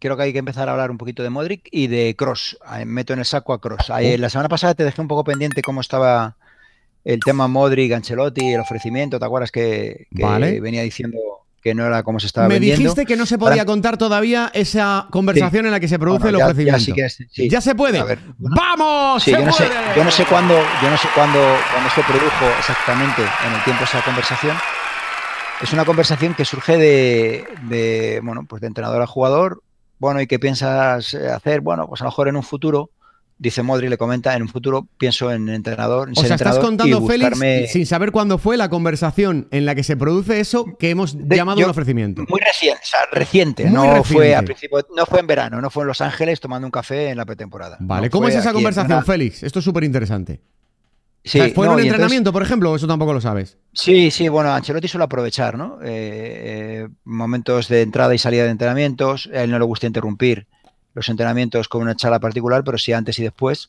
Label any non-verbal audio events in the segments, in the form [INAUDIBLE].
creo que hay que empezar a hablar un poquito de Modric y de Cross. Meto en el saco a Cross. La semana pasada te dejé un poco pendiente cómo estaba el tema Modric, Ancelotti, el ofrecimiento. ¿Te acuerdas que, venía diciendo que no era como se estaba Me Me dijiste que no se podía contar todavía esa conversación en la que se produce el ofrecimiento. Ya, se puede. ¡Vamos! yo, no Sé, yo, cuándo, yo no sé cuándo, se produjo exactamente en el tiempo esa conversación es una conversación que surge bueno, pues de entrenador a jugador bueno, ¿y qué piensas eh, hacer? Bueno, pues a lo mejor en un futuro, dice Modri, le comenta, en un futuro pienso en entrenador. o sea, estás contando, Félix, sin saber cuándo fue la conversación en la que se produce eso que hemos llamado un ofrecimiento. Muy reciente, o sea, reciente, no fue no fue en verano, no fue en Los Ángeles tomando un café en la pretemporada. Vale, ¿cómo es esa conversación, Félix? Esto es súper interesante. ¿Fue un entrenamiento, por ejemplo? Eso tampoco lo sabes. Sí, sí, bueno, Ancelotti suele aprovechar, ¿no? Eh, eh, momentos de entrada y salida de entrenamientos. A él no le gusta interrumpir los entrenamientos con una charla particular, pero sí antes y después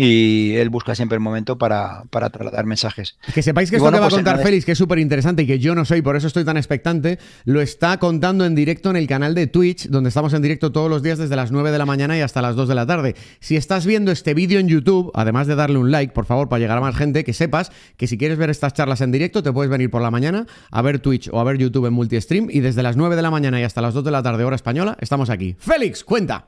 y él busca siempre el momento para, trasladar mensajes. Que sepáis que esto que va a pues, contar Félix, que es súper interesante y que yo no soy, por eso estoy tan expectante, lo está contando en directo en el canal de Twitch, donde estamos en directo todos los días desde las 9 de la mañana y hasta las 2 de la tarde. Si estás viendo este vídeo en YouTube, además de darle un like, por favor, para llegar a más gente, que sepas que si quieres ver estas charlas en directo, te puedes venir por la mañana a ver Twitch o a ver YouTube en multistream y desde las 9 de la mañana y hasta las 2 de la tarde, hora española, estamos aquí. Félix, cuenta.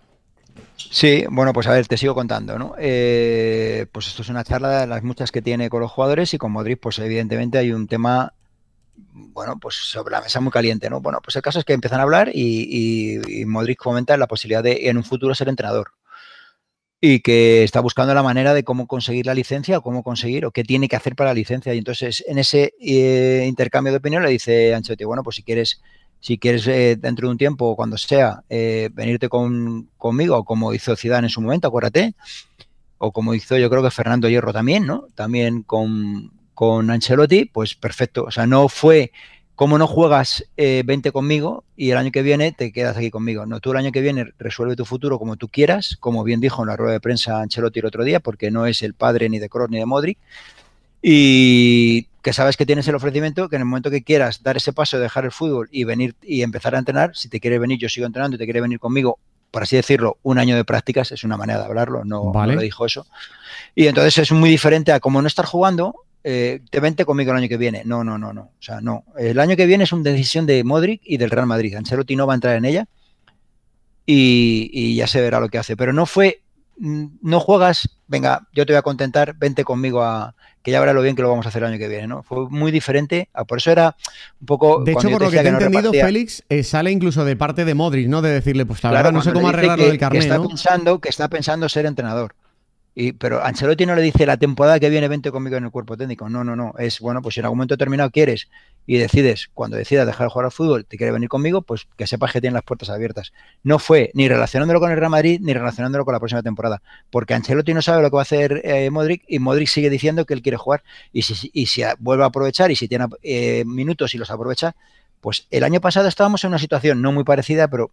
Sí, bueno, pues a ver, te sigo contando, ¿no? Eh, pues esto es una charla de las muchas que tiene con los jugadores y con Modric, pues evidentemente hay un tema, bueno, pues sobre la mesa muy caliente, ¿no? Bueno, pues el caso es que empiezan a hablar y, Modric comenta la posibilidad de en un futuro ser entrenador y que está buscando la manera de cómo conseguir la licencia o cómo conseguir o qué tiene que hacer para la licencia. Y entonces en ese eh, intercambio de opinión le dice Ancelotti, bueno, pues si quieres si quieres eh, dentro de un tiempo o cuando sea eh, venirte con, conmigo, como hizo Ciudad en su momento, acuérdate, o como hizo yo creo que Fernando Hierro también, ¿no? También con, con Ancelotti, pues perfecto. O sea, no fue como no juegas, eh, vente conmigo y el año que viene te quedas aquí conmigo. No, tú el año que viene resuelve tu futuro como tú quieras, como bien dijo en la rueda de prensa Ancelotti el otro día, porque no es el padre ni de Kroos ni de Modric. Y que sabes que tienes el ofrecimiento, que en el momento que quieras dar ese paso, dejar el fútbol y venir y empezar a entrenar, si te quiere venir, yo sigo entrenando y te quiere venir conmigo, por así decirlo, un año de prácticas, es una manera de hablarlo, no, lo dijo eso. Y entonces es muy diferente a como no estar jugando, eh, te vente conmigo el año que viene. No, no, no, no. O sea, no. El año que viene es una decisión de Modric y del Real Madrid. Ancelotti no va a entrar en ella y, y ya se verá lo que hace. Pero no fue mm, no juegas, venga, yo te voy a contentar, vente conmigo a que ya verá lo bien que lo vamos a hacer el año que viene, ¿no? Fue muy diferente, por eso era un poco... De hecho, por lo que he entendido, Félix, eh, sale incluso de parte de Modric, ¿no? De decirle, pues la verdad no sé cómo arreglarlo del carnet, está pensando, que está pensando ser entrenador pero Ancelotti no le dice la temporada que viene vente conmigo en el cuerpo técnico. No, no, no. Es bueno, pues si en algún momento terminado quieres y decides, cuando decidas dejar de jugar al fútbol, te quiere venir conmigo, pues que sepas que tiene las puertas abiertas. No fue ni relacionándolo con el Real Madrid ni relacionándolo con la próxima temporada. Porque Ancelotti no sabe lo que va a hacer eh, Modric y Modric sigue diciendo que él quiere jugar. Y si, vuelve a aprovechar y si tiene eh, minutos y los aprovecha, pues el año pasado estábamos en una situación no muy parecida, pero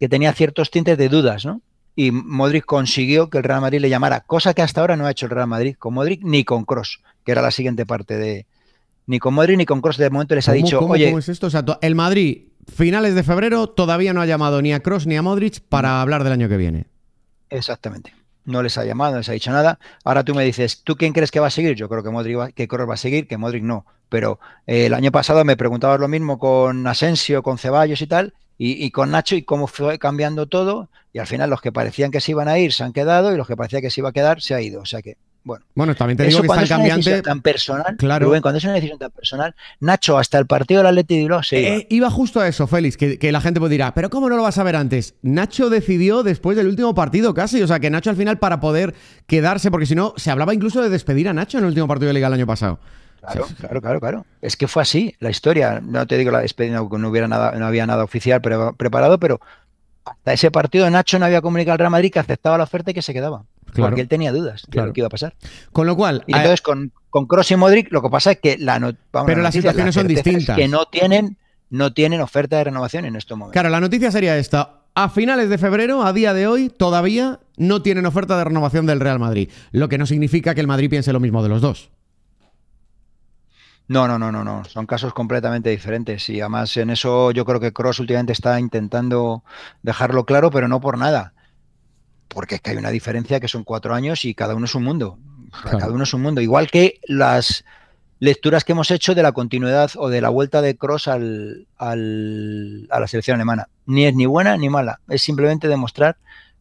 que tenía ciertos tintes de dudas, ¿no? y Modric consiguió que el Real Madrid le llamara, cosa que hasta ahora no ha hecho el Real Madrid con Modric ni con Cross, que era la siguiente parte de. Ni con Modric ni con Cross de momento les ha dicho. ¿cómo, es esto? el Madrid, finales de febrero, todavía no ha llamado ni a Cross ni a Modric para hablar del año que viene. Exactamente. No les ha llamado, no les ha dicho nada. Ahora tú me dices, ¿tú quién crees que va a seguir? Yo creo que va, que Cross va a seguir, que Modric no. Pero eh, el año pasado me preguntabas lo mismo con Asensio, con Ceballos y tal, y, con Nacho y cómo fue cambiando todo. Y al final los que parecían que se iban a ir se han quedado y los que parecían que se iba a quedar se ha ido. O sea que, bueno. Bueno, también Eso que cuando es una decisión tan personal, claro. cuando es una decisión tan personal, Nacho, hasta el partido del de se iba. Eh, eh, iba justo a eso, Félix, que, la gente pues dirá, pero ¿cómo no lo vas a ver antes? Nacho decidió después del último partido casi, o sea, que Nacho al final para poder quedarse, porque si no, se hablaba incluso de despedir a Nacho en el último partido de Liga el año pasado. [LAUGHS] Claro, claro, claro, Es que fue así la historia. No te digo la despedida, no, no, hubiera nada, no había nada oficial preparado, pero hasta ese partido Nacho no había comunicado al Real Madrid que aceptaba la oferta y que se quedaba. Porque él tenía dudas de claro. lo que iba a pasar. Con lo cual. entonces con, Cross y Modric, lo que pasa es que la Pero las situaciones son distintas. que no tienen, no tienen oferta de renovación en estos momentos. Claro, la noticia sería esta. A finales de febrero, a día de hoy, todavía no tienen oferta de renovación del Real Madrid. Lo que no significa que el Madrid piense lo mismo de los dos. No, no, no, no, no. Son casos completamente diferentes. Y además en eso yo creo que Cross últimamente está intentando dejarlo claro, pero no por nada. Porque es que hay una diferencia que son cuatro años y cada uno es un mundo. Cada uno es un mundo. Igual que las lecturas que hemos hecho de la continuidad o de la vuelta de Cross al, a la selección alemana. Ni es ni buena ni mala. Es simplemente demostrar,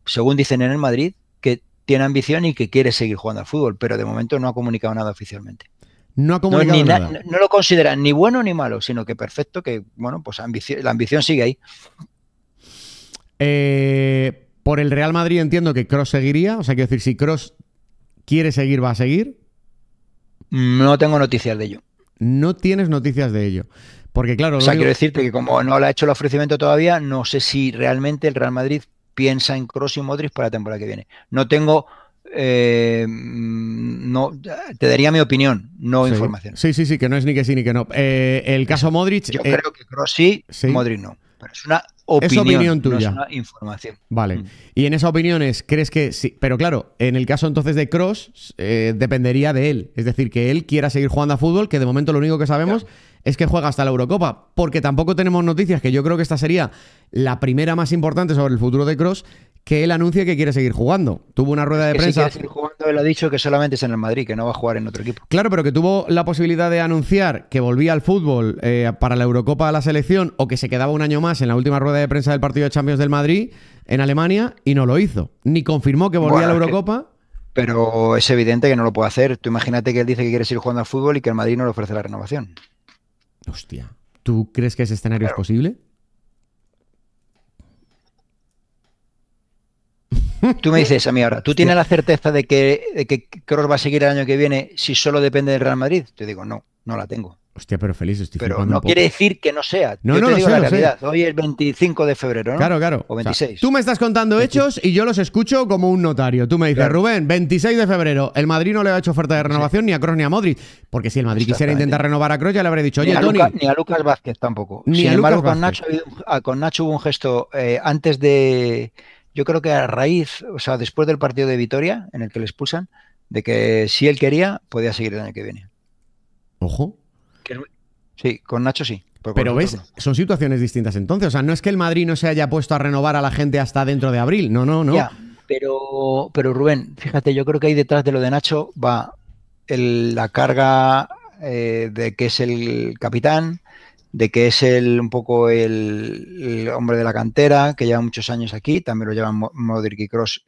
según dicen en el Madrid, que tiene ambición y que quiere seguir jugando al fútbol, pero de momento no ha comunicado nada oficialmente. No lo consideran ni bueno ni malo, sino que perfecto, que bueno, pues la ambición sigue ahí. Eh, por el Real Madrid entiendo que Cross seguiría, o sea, quiero decir, si Cross quiere seguir, va a seguir. No tengo noticias de ello. No tienes noticias de ello. Porque claro, o sea, quiero decirte que como no le ha hecho el ofrecimiento todavía, no sé si realmente el Real Madrid piensa en Cross y Modric para la temporada que viene. No tengo eh, mm, no te daría mi opinión, no información. Sí, sí, sí, que no es ni que sí ni que no. Eh, el caso Modric. Yo eh, creo que cross sí, Modric no. Pero es una opinión, es opinión tuya. No es una información. Vale. Mm. Y en esa opinión crees que sí. Pero claro, en el caso entonces de Cross, dependería de él. Es decir, que él quiera seguir jugando a fútbol, que de momento lo único que sabemos es que juega hasta la Eurocopa, porque tampoco tenemos noticias, que yo creo que esta sería la primera más importante sobre el futuro de Cross, que él anuncie que quiere seguir jugando. Tuvo una rueda de prensa. Si quiere seguir jugando, él ha dicho que solamente es en el Madrid, que no va a jugar en otro equipo. Claro, pero que tuvo la posibilidad de anunciar que volvía al fútbol eh, para la Eurocopa a la selección o que se quedaba un año más en la última rueda de prensa del partido de Champions del Madrid en Alemania y no lo hizo. Ni confirmó que volvía a la Eurocopa. Pero es evidente que no lo puede hacer. Tú imagínate que él dice que quiere seguir jugando al fútbol y que el Madrid no le ofrece la renovación. Hostia. ¿Tú crees que ese escenario es posible? Tú me dices a mí ahora, ¿tú tienes la certeza de que, de que Kroos va a seguir el año que viene si solo depende del Real Madrid? Te digo, no, no la tengo. Hostia, pero feliz estoy Pero no quiere decir que no sea. yo Hoy es 25 de febrero, ¿no? Claro, claro. O 26. tú me estás contando hechos y yo los escucho como un notario. Tú me dices, Rubén, 26 de febrero, el Madrid no le ha hecho oferta de renovación ni a Kroos ni a Modric. Porque si el Madrid quisiera intentar renovar a Kroos, ya le habría dicho, oye, ni a, Tony, ni a Lucas Vázquez tampoco. Sin embargo, ah, con, Nacho, hubo un gesto eh, antes de. Yo creo que a raíz, o sea, después del partido de Vitoria, en el que le expulsan, de que si él quería, podía seguir el año que viene. Ojo. Sí, con Nacho sí. Pero, ves, son situaciones distintas entonces. O sea, no es que el Madrid no se haya puesto a renovar a la gente hasta dentro de abril. No, no, no. pero, pero Rubén, fíjate, yo creo que ahí detrás de lo de Nacho va la carga eh, de que es el capitán, de que es el un poco el, hombre de la cantera, que lleva muchos años aquí, también lo llevan Modric y Cross.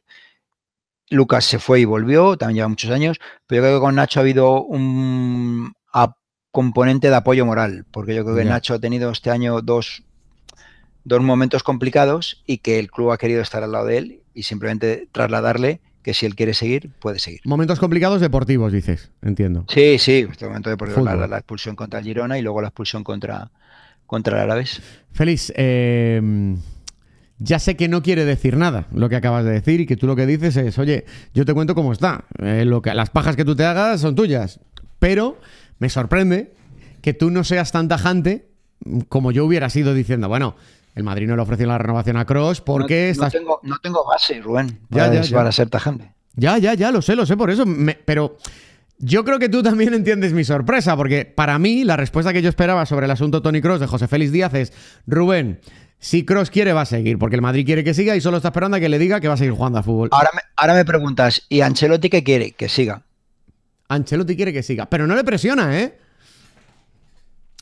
Lucas se fue y volvió, también lleva muchos años, pero yo creo que con Nacho ha habido un, componente de apoyo moral, porque yo creo que Nacho ha tenido este año dos, momentos complicados y que el club ha querido estar al lado de él y simplemente trasladarle que si él quiere seguir, puede seguir. Momentos complicados deportivos, dices, entiendo. Sí, sí, este momento deportivo, la, expulsión contra el Girona y luego la expulsión contra, contra el Árabes. Félix, eh, ya sé que no quiere decir nada lo que acabas de decir y que tú lo que dices es, oye, yo te cuento cómo está, eh, lo que, las pajas que tú te hagas son tuyas, pero me sorprende que tú no seas tan tajante como yo hubiera sido diciendo, bueno, el Madrid no le ofreció la renovación a Cross porque no, no, tengo, base, Rubén, para, ser tajante. Ya, ya, ya, lo sé, lo sé, por eso. pero yo creo que tú también entiendes mi sorpresa, porque para mí la respuesta que yo esperaba sobre el asunto Tony Cross de José Félix Díaz es: Rubén, si Cross quiere, va a seguir, porque el Madrid quiere que siga y solo está esperando a que le diga que va a seguir jugando a fútbol. Ahora ahora me preguntas, ¿y Ancelotti qué quiere? Que siga. Ancelotti quiere que siga. Pero no le presiona, ¿eh?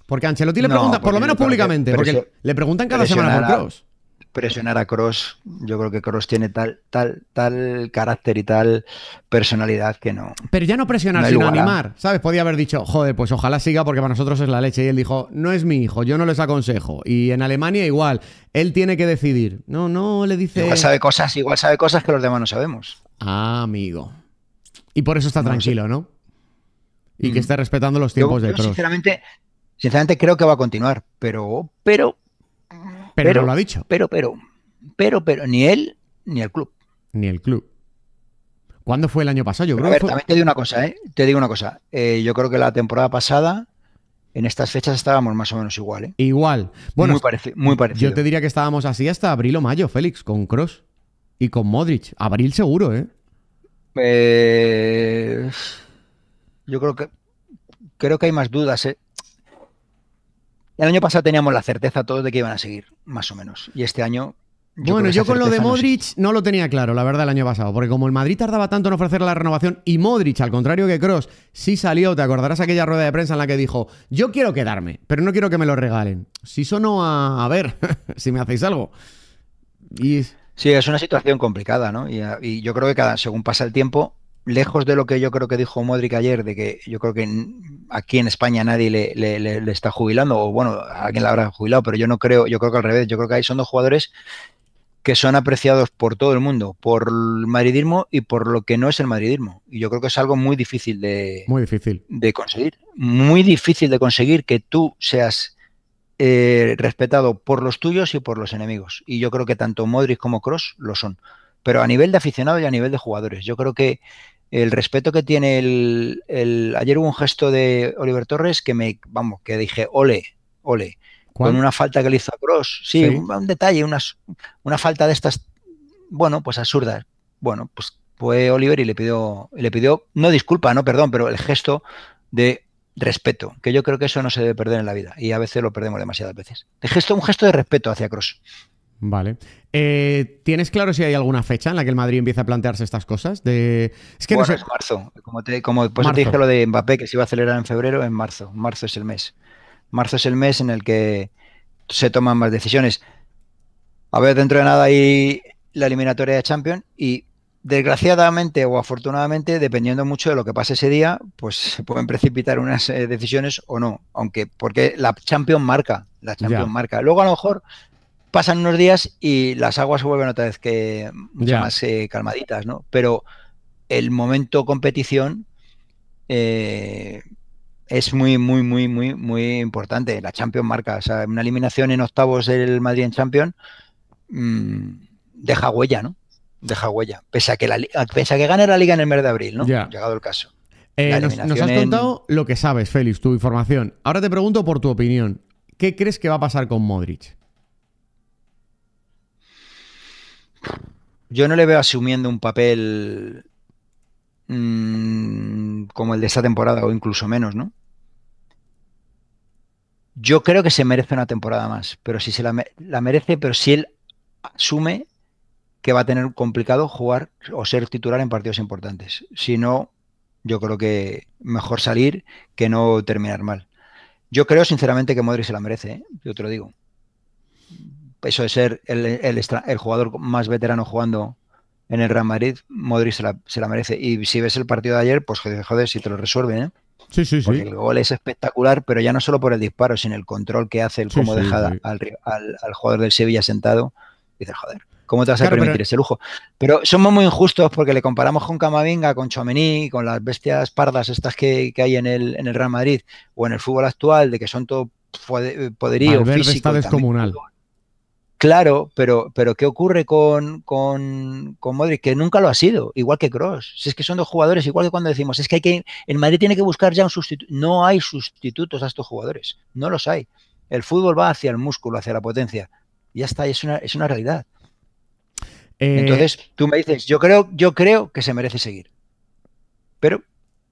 Porque Ancelotti le pregunta, por lo menos públicamente, porque le preguntan cada semana por Cross. Presionar a Cross, yo creo que Cross tiene tal, tal, tal carácter y tal personalidad que no. Pero ya no presionar, sino animar. ¿Sabes? Podía haber dicho, joder, pues ojalá siga porque para nosotros es la leche. Y él dijo, no es mi hijo, yo no les aconsejo. Y en Alemania igual, él tiene que decidir. No, no le dice. Igual sabe cosas, igual sabe cosas que los demás no sabemos. Ah, amigo. Y por eso está tranquilo, ¿no? y que mm. esté respetando los tiempos de Cross. Sinceramente, sinceramente creo que va a continuar, pero, pero, pero, lo ha dicho. Pero, pero, pero, pero, ni él ni el club. Ni el club. ¿Cuándo fue el año pasado? Yo creo a ver, también te digo una cosa, ¿eh? Te digo una cosa. Eh, yo creo que la temporada pasada en estas fechas estábamos más o menos igual. ¿eh? Igual. Bueno, muy, muy, parecido. Yo te diría que estábamos así hasta abril o mayo, Félix, con Cross y con Modric. Abril seguro, ¿eh? eh... Yo creo que creo que hay más dudas. ¿eh? El año pasado teníamos la certeza todos de que iban a seguir, más o menos. Y este año. bueno, yo con lo de Modric no, lo tenía claro, la verdad, el año pasado. Porque como el Madrid tardaba tanto en ofrecer la renovación y Modric, al contrario que Cross, sí salió, te acordarás aquella rueda de prensa en la que dijo: Yo quiero quedarme, pero no quiero que me lo regalen. Si sonó a, a ver, [LAUGHS] si me hacéis algo. Y. Sí, es una situación complicada, ¿no? Y, yo creo que cada, según pasa el tiempo, lejos de lo que yo creo que dijo Modric ayer, de que yo creo que aquí en España nadie le, está jubilando, o bueno, a alguien la habrá jubilado, pero yo no creo, yo creo que al revés, yo creo que ahí son dos jugadores que son apreciados por todo el mundo, por el madridismo y por lo que no es el madridismo. Y yo creo que es algo muy difícil de, muy difícil. de conseguir. Muy difícil de conseguir que tú seas eh, respetado por los tuyos y por los enemigos. Y yo creo que tanto Modric como Cross lo son. Pero a nivel de aficionado y a nivel de jugadores, yo creo que el respeto que tiene el, Ayer hubo un gesto de Oliver Torres que me, vamos, que dije, ole, ole, con una falta que le hizo a Cross. Sí, Un, detalle, una, una falta de estas, bueno, pues absurdas. Bueno, pues fue Oliver y le pidió, le pidió, no disculpa, no perdón, pero el gesto de respeto, que yo creo que eso no se debe perder en la vida y a veces lo perdemos demasiadas veces. gesto, un gesto de respeto hacia Cross. Vale. Eh, ¿Tienes claro si hay alguna fecha en la que el Madrid empieza a plantearse estas cosas? De... Es que es marzo. Como, te, como dije lo de Mbappé, que se iba a acelerar en febrero, en marzo. Marzo es el mes. Marzo es el mes en el que se toman más decisiones. A ver, dentro de nada hay la eliminatoria de Champions y desgraciadamente o afortunadamente, dependiendo mucho de lo que pase ese día, pues se pueden precipitar unas eh, decisiones o no. Aunque, porque la Champions marca, la Champions marca. Luego a lo mejor pasan unos días y las aguas se vuelven otra vez que mucho más eh, calmaditas, ¿no? Pero el momento competición eh, es muy, muy, muy, muy, muy importante. La Champions marca, o sea, una eliminación en octavos del Madrid en Champions mm, deja huella, ¿no? Deja huella. Pese a que, la, ah, que gane la liga en el mes de abril, ¿no? Llegado el caso. Eh, nos, has contado lo que sabes, Félix, tu información. Ahora te pregunto por tu opinión. ¿Qué crees que va a pasar con Modric? Yo no le veo asumiendo un papel mm, como el de esta temporada o incluso menos, ¿no? Yo creo que se merece una temporada más, pero si se la, merece, pero si él asume que va a tener complicado jugar o ser titular en partidos importantes. Si no, yo creo que mejor salir que no terminar mal. Yo creo sinceramente que Modric se la merece, ¿eh? yo te lo digo eso de ser el, jugador más veterano jugando en el Real Madrid, Modric se la, merece. Y si ves el partido de ayer, pues joder, si te lo resuelven, ¿eh? Sí, sí, Porque sí. el gol es espectacular, pero ya no solo por el disparo, sino el control que hace, el cómo dejada deja al, jugador del Sevilla sentado. Dices, joder, ¿cómo te vas a permitir ese lujo? Pero somos muy injustos porque le comparamos con Camavinga, con Chomení, con las bestias pardas estas que, hay en el, en el Real Madrid o en el fútbol actual, de que son todo eh, poderío físico. está Claro, pero, pero ¿qué ocurre con, con, con, Modric? Que nunca lo ha sido, igual que Cross. Si es que son dos jugadores, igual que cuando decimos, es que hay que. En Madrid tiene que buscar ya un sustituto. No hay sustitutos a estos jugadores. No los hay. El fútbol va hacia el músculo, hacia la potencia. Ya está, es una, es una realidad. Eh, Entonces, tú me dices, yo creo, yo creo que se merece seguir. Pero.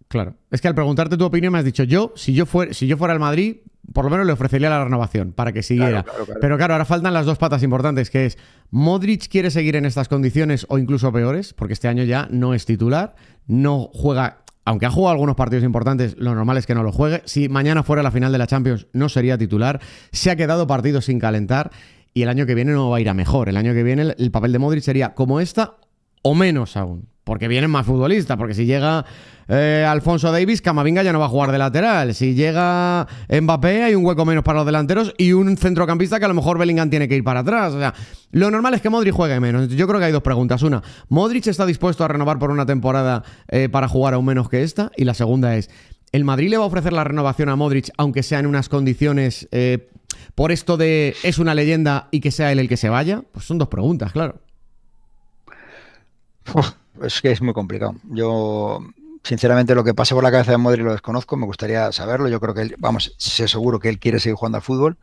Claro. Es que al preguntarte tu opinión me has dicho, yo, si yo, fuera, si yo fuera al Madrid, por lo menos le ofrecería la renovación para que siguiera. Pero claro, ahora faltan las dos patas importantes, que es, ¿Modric quiere seguir en estas condiciones o incluso peores? Porque este año ya no es titular, no juega, aunque ha jugado algunos partidos importantes, lo normal es que no lo juegue. Si mañana fuera la final de la Champions, no sería titular. Se ha quedado partido sin calentar y el año que viene no va a ir a mejor. El año que viene el papel de Modric sería como esta o menos aún. Porque vienen más futbolistas, porque si llega eh, Alfonso Davis, Camavinga ya no va a jugar de lateral. Si llega Mbappé, hay un hueco menos para los delanteros y un centrocampista que a lo mejor Bellingham tiene que ir para atrás. O sea, lo normal es que Modric juegue menos. Yo creo que hay dos preguntas. Una, ¿Modric está dispuesto a renovar por una temporada eh, para jugar aún menos que esta? Y la segunda es, ¿el Madrid le va a ofrecer la renovación a Modric aunque sea en unas condiciones eh, por esto de es una leyenda y que sea él el que se vaya? Pues son dos preguntas, claro es que es muy complicado. Yo, sinceramente, lo que pase por la cabeza de Madrid lo desconozco, me gustaría saberlo. Yo creo que vamos, sé seguro que él quiere seguir jugando al fútbol,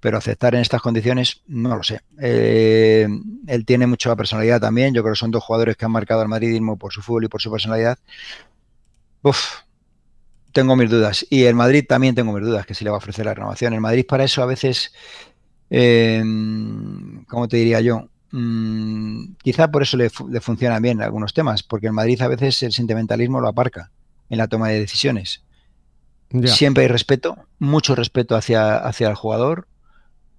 pero aceptar en estas condiciones, no lo sé. Eh, él tiene mucha personalidad también. Yo creo que son dos jugadores que han marcado al madridismo por su fútbol y por su personalidad. Uf, tengo mis dudas. Y el Madrid también tengo mis dudas que si le va a ofrecer la renovación. El Madrid para eso a veces, eh, ¿cómo te diría yo? Mm, quizá por eso le, funciona funcionan bien algunos temas, porque en Madrid a veces el sentimentalismo lo aparca en la toma de decisiones. Siempre hay respeto, mucho respeto hacia, hacia el jugador,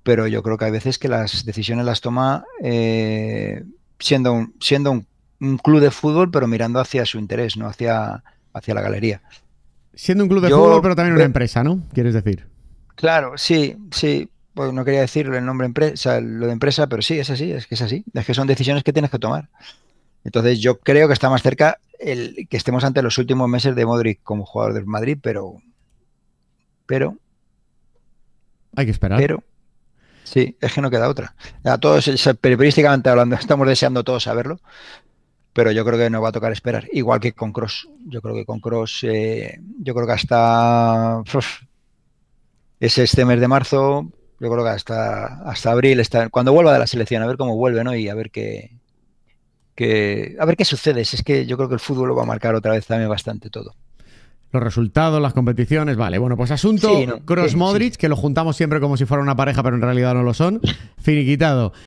pero yo creo que hay veces que las decisiones las toma eh, siendo, un, siendo un, club de fútbol, pero mirando hacia su interés, no hacia, hacia la galería. Siendo un club de fútbol, pero también una empresa, ¿no? ¿Quieres decir? Claro, sí, sí no quería decir el nombre empresa, lo de empresa, pero sí, es así, es que es así. Es que son decisiones que tienes que tomar. Entonces, yo creo que está más cerca el que estemos ante los últimos meses de Modric como jugador del Madrid, pero. Pero. Hay que esperar. Pero. Sí, es que no queda otra. A todos, periodísticamente hablando, [LAUGHS] estamos deseando todos saberlo, pero yo creo que no va a tocar esperar. Igual que con Cross. Yo creo que con Cross, eh, yo creo que hasta. es este mes de marzo, yo creo que hasta, hasta abril, cuando vuelva de la selección, a ver cómo vuelve, ¿no? Y a ver qué, a ver qué sucede. es que yo creo que el fútbol lo va a marcar otra vez también bastante todo. Los resultados, las competiciones, vale. Bueno, pues asunto Cross Modric, que lo juntamos siempre como si fuera una pareja, pero en realidad no lo son. Finiquitado. [LAUGHS]